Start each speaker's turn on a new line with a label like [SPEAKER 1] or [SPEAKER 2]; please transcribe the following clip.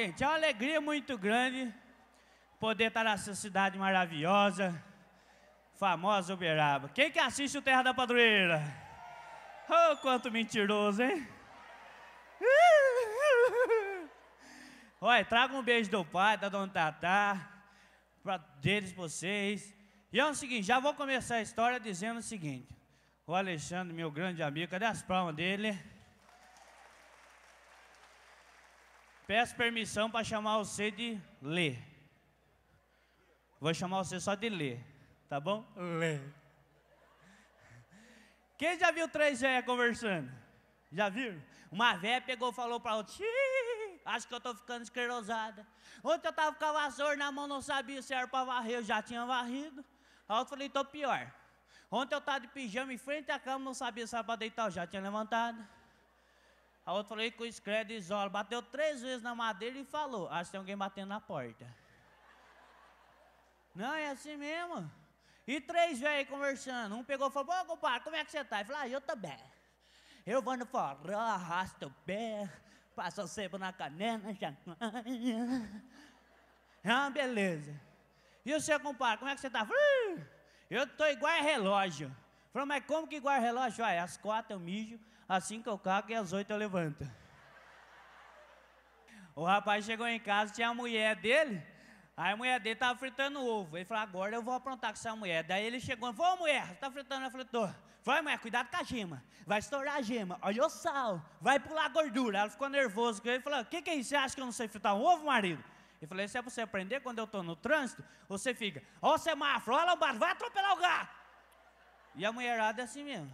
[SPEAKER 1] gente, é uma alegria muito grande poder estar nessa cidade maravilhosa, famosa Uberaba. Quem que assiste o Terra da Padroeira? Oh, quanto mentiroso, hein? Olha, traga um beijo do pai, da dona Tatá, para deles, vocês. E é o seguinte, já vou começar a história dizendo o seguinte. O Alexandre, meu grande amigo, cadê as palmas dele? Peço permissão para chamar você de Lê. Vou chamar você só de Lê, tá bom? Lê. Quem já viu três velhas conversando? Já viram? Uma velha pegou e falou para outra: acho que eu estou ficando esquerosada. Ontem eu estava com a vassoura na mão, não sabia se era para varrer, eu já tinha varrido. A outra falou, estou pior. Ontem eu estava de pijama em frente à cama, não sabia se era para deitar, eu já tinha levantado. A outra falou com isola. Bateu três vezes na madeira e falou: Acho que tem alguém batendo na porta. Não, é assim mesmo. E três velhos conversando. Um pegou e falou: Ô, compadre, como é que você tá? Ele falou: ah, eu tô bem. Eu vou no forró, arrasto o pé, passo o sebo na canela, champanhe. Ah, beleza. E o seu compadre, como é que você tá? Eu tô igual a relógio. Falou, mas como que guarda relógio? Ah, às quatro eu mijo, às assim cinco eu cago e às oito eu levanto. O rapaz chegou em casa, tinha a mulher dele, aí a mulher dele tava fritando ovo. Ele falou, agora eu vou aprontar com essa mulher. Daí ele chegou e falou, ô mulher, você está fritando? Ela fritou. Vai, mulher, cuidado com a gema. Vai estourar a gema. Olha o sal. Vai pular a gordura. Ela ficou nervosa com ele. Falou, o que, que é isso? Você acha que eu não sei fritar um ovo, marido? ele falou, isso é para você aprender quando eu estou no trânsito. Você fica, ó o semáforo, olha o bar, vai atropelar o gato. E a mulherada é assim mesmo.